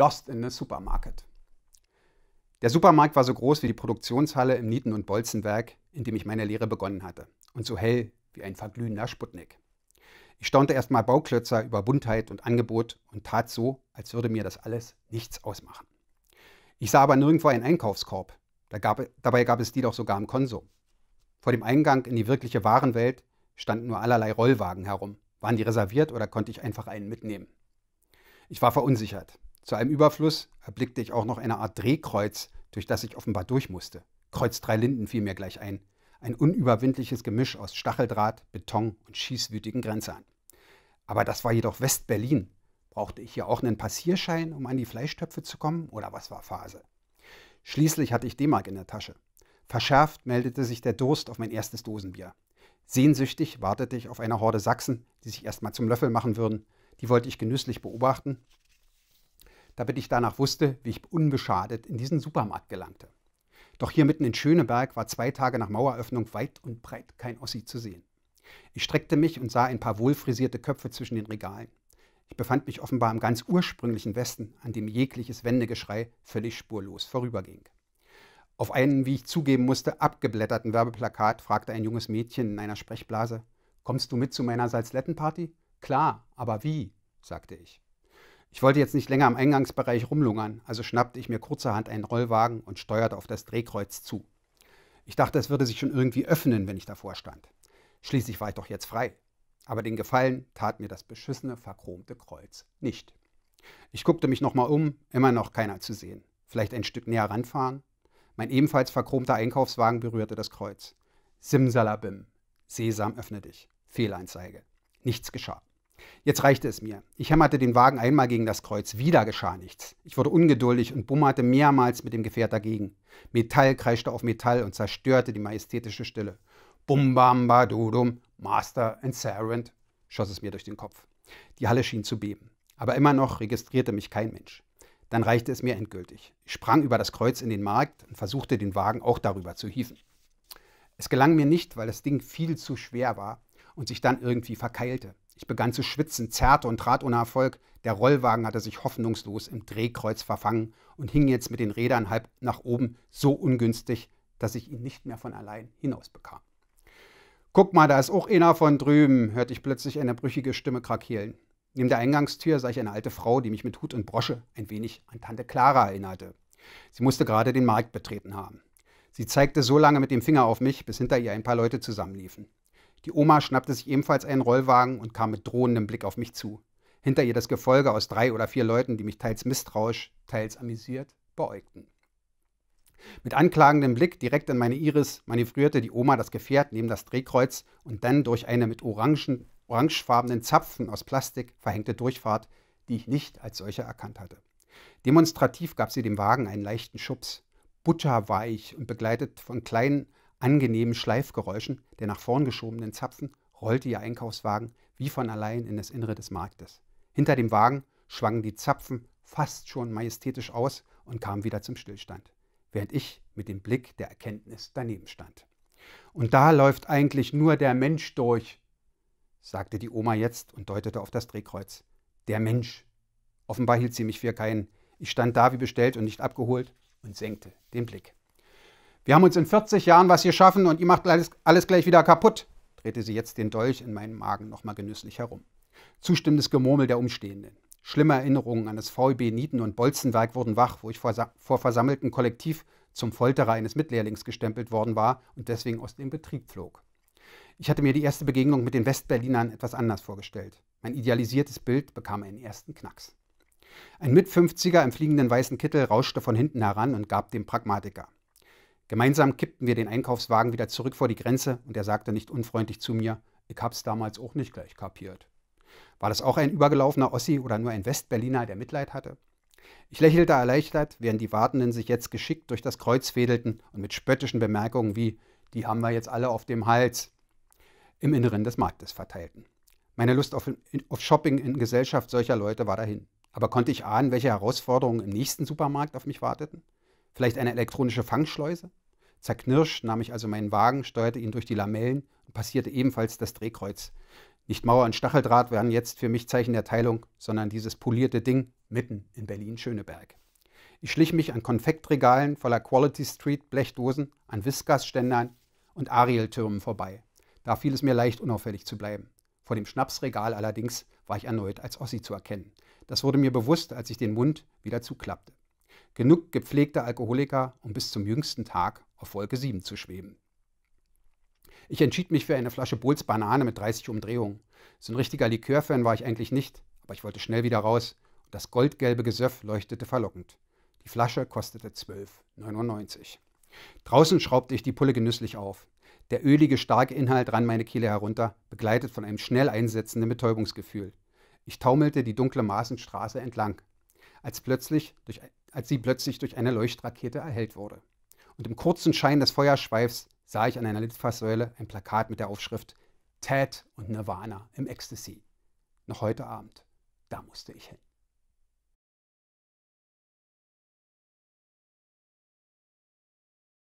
Lost in the Supermarket. Der Supermarkt war so groß wie die Produktionshalle im Nieten- und Bolzenwerk, in dem ich meine Lehre begonnen hatte, und so hell wie ein verglühender Sputnik. Ich staunte erstmal Bauklötzer über Buntheit und Angebot und tat so, als würde mir das alles nichts ausmachen. Ich sah aber nirgendwo einen Einkaufskorb. Da gab, e, dabei gab es die doch sogar im Konsum. Vor dem Eingang in die wirkliche Warenwelt standen nur allerlei Rollwagen herum. Waren die reserviert oder konnte ich einfach einen mitnehmen? Ich war verunsichert. Zu einem Überfluss erblickte ich auch noch eine Art Drehkreuz, durch das ich offenbar durch musste. Kreuz drei Linden fiel mir gleich ein. Ein unüberwindliches Gemisch aus Stacheldraht, Beton und schießwütigen Grenzern. Aber das war jedoch West-Berlin. Brauchte ich hier auch einen Passierschein, um an die Fleischtöpfe zu kommen? Oder was war Phase? Schließlich hatte ich D-Mark in der Tasche. Verschärft meldete sich der Durst auf mein erstes Dosenbier. Sehnsüchtig wartete ich auf eine Horde Sachsen, die sich erstmal zum Löffel machen würden. Die wollte ich genüsslich beobachten damit ich danach wusste, wie ich unbeschadet in diesen Supermarkt gelangte. Doch hier mitten in Schöneberg war zwei Tage nach Maueröffnung weit und breit kein Ossi zu sehen. Ich streckte mich und sah ein paar wohlfrisierte Köpfe zwischen den Regalen. Ich befand mich offenbar im ganz ursprünglichen Westen, an dem jegliches Wendegeschrei völlig spurlos vorüberging. Auf einem, wie ich zugeben musste, abgeblätterten Werbeplakat fragte ein junges Mädchen in einer Sprechblase: Kommst du mit zu meiner Salzlettenparty? Klar, aber wie? sagte ich. Ich wollte jetzt nicht länger am Eingangsbereich rumlungern, also schnappte ich mir kurzerhand einen Rollwagen und steuerte auf das Drehkreuz zu. Ich dachte, es würde sich schon irgendwie öffnen, wenn ich davor stand. Schließlich war ich doch jetzt frei. Aber den Gefallen tat mir das beschissene, verchromte Kreuz nicht. Ich guckte mich nochmal um, immer noch keiner zu sehen. Vielleicht ein Stück näher ranfahren? Mein ebenfalls verchromter Einkaufswagen berührte das Kreuz. Simsalabim. Sesam öffne dich. Fehlanzeige. Nichts geschah. Jetzt reichte es mir. Ich hämmerte den Wagen einmal gegen das Kreuz. Wieder geschah nichts. Ich wurde ungeduldig und bummerte mehrmals mit dem Gefährt dagegen. Metall kreischte auf Metall und zerstörte die majestätische Stille. Bum bam ba dum, Master and Servant, schoss es mir durch den Kopf. Die Halle schien zu beben. Aber immer noch registrierte mich kein Mensch. Dann reichte es mir endgültig. Ich sprang über das Kreuz in den Markt und versuchte den Wagen auch darüber zu hieven. Es gelang mir nicht, weil das Ding viel zu schwer war und sich dann irgendwie verkeilte. Ich begann zu schwitzen, zerrte und trat ohne Erfolg. Der Rollwagen hatte sich hoffnungslos im Drehkreuz verfangen und hing jetzt mit den Rädern halb nach oben, so ungünstig, dass ich ihn nicht mehr von allein hinausbekam. Guck mal, da ist auch einer von drüben, hörte ich plötzlich eine brüchige Stimme krakeelen. Neben der Eingangstür sah ich eine alte Frau, die mich mit Hut und Brosche ein wenig an Tante Clara erinnerte. Sie musste gerade den Markt betreten haben. Sie zeigte so lange mit dem Finger auf mich, bis hinter ihr ein paar Leute zusammenliefen. Die Oma schnappte sich ebenfalls einen Rollwagen und kam mit drohendem Blick auf mich zu. Hinter ihr das Gefolge aus drei oder vier Leuten, die mich teils misstrauisch, teils amüsiert beäugten. Mit anklagendem Blick direkt in meine Iris manövrierte die Oma das Gefährt neben das Drehkreuz und dann durch eine mit orangen, orangefarbenen Zapfen aus Plastik verhängte Durchfahrt, die ich nicht als solche erkannt hatte. Demonstrativ gab sie dem Wagen einen leichten Schubs. Butterweich und begleitet von kleinen angenehmen Schleifgeräuschen der nach vorn geschobenen Zapfen rollte ihr Einkaufswagen wie von allein in das Innere des Marktes. Hinter dem Wagen schwangen die Zapfen fast schon majestätisch aus und kamen wieder zum Stillstand, während ich mit dem Blick der Erkenntnis daneben stand. Und da läuft eigentlich nur der Mensch durch, sagte die Oma jetzt und deutete auf das Drehkreuz. Der Mensch. Offenbar hielt sie mich für keinen. Ich stand da wie bestellt und nicht abgeholt und senkte den Blick. Wir haben uns in 40 Jahren was geschaffen und ihr macht alles, alles gleich wieder kaputt, drehte sie jetzt den Dolch in meinen Magen nochmal genüsslich herum. Zustimmendes Gemurmel der Umstehenden. Schlimme Erinnerungen an das VEB Nieten und Bolzenwerk wurden wach, wo ich vor, vor versammeltem Kollektiv zum Folterer eines Mitlehrlings gestempelt worden war und deswegen aus dem Betrieb flog. Ich hatte mir die erste Begegnung mit den Westberlinern etwas anders vorgestellt. Mein idealisiertes Bild bekam einen ersten Knacks. Ein Mitfünfziger im fliegenden weißen Kittel rauschte von hinten heran und gab dem Pragmatiker. Gemeinsam kippten wir den Einkaufswagen wieder zurück vor die Grenze und er sagte nicht unfreundlich zu mir, ich hab's damals auch nicht gleich kapiert. War das auch ein übergelaufener Ossi oder nur ein Westberliner, der Mitleid hatte? Ich lächelte erleichtert, während die Wartenden sich jetzt geschickt durch das Kreuz fädelten und mit spöttischen Bemerkungen wie die haben wir jetzt alle auf dem Hals im Inneren des Marktes verteilten. Meine Lust auf, auf Shopping in Gesellschaft solcher Leute war dahin. Aber konnte ich ahnen, welche Herausforderungen im nächsten Supermarkt auf mich warteten? Vielleicht eine elektronische Fangschleuse? Zerknirscht nahm ich also meinen Wagen, steuerte ihn durch die Lamellen und passierte ebenfalls das Drehkreuz. Nicht Mauer und Stacheldraht wären jetzt für mich Zeichen der Teilung, sondern dieses polierte Ding mitten in Berlin-Schöneberg. Ich schlich mich an Konfektregalen voller Quality Street Blechdosen, an Whiskas-Ständern und Ariel-Türmen vorbei. Da fiel es mir leicht, unauffällig zu bleiben. Vor dem Schnapsregal allerdings war ich erneut als Ossi zu erkennen. Das wurde mir bewusst, als ich den Mund wieder zuklappte genug gepflegte Alkoholiker, um bis zum jüngsten Tag auf Wolke 7 zu schweben. Ich entschied mich für eine Flasche Bohls Banane mit 30 Umdrehungen. So ein richtiger Likörfan war ich eigentlich nicht, aber ich wollte schnell wieder raus und das goldgelbe Gesöff leuchtete verlockend. Die Flasche kostete 12,99. Draußen schraubte ich die Pulle genüsslich auf. Der ölige, starke Inhalt rann meine Kehle herunter, begleitet von einem schnell einsetzenden Betäubungsgefühl. Ich taumelte die dunkle Maßenstraße entlang, als plötzlich durch als sie plötzlich durch eine Leuchtrakete erhellt wurde. Und im kurzen Schein des Feuerschweifs sah ich an einer Litfaßsäule ein Plakat mit der Aufschrift Ted und Nirvana im Ecstasy. Noch heute Abend. Da musste ich hin.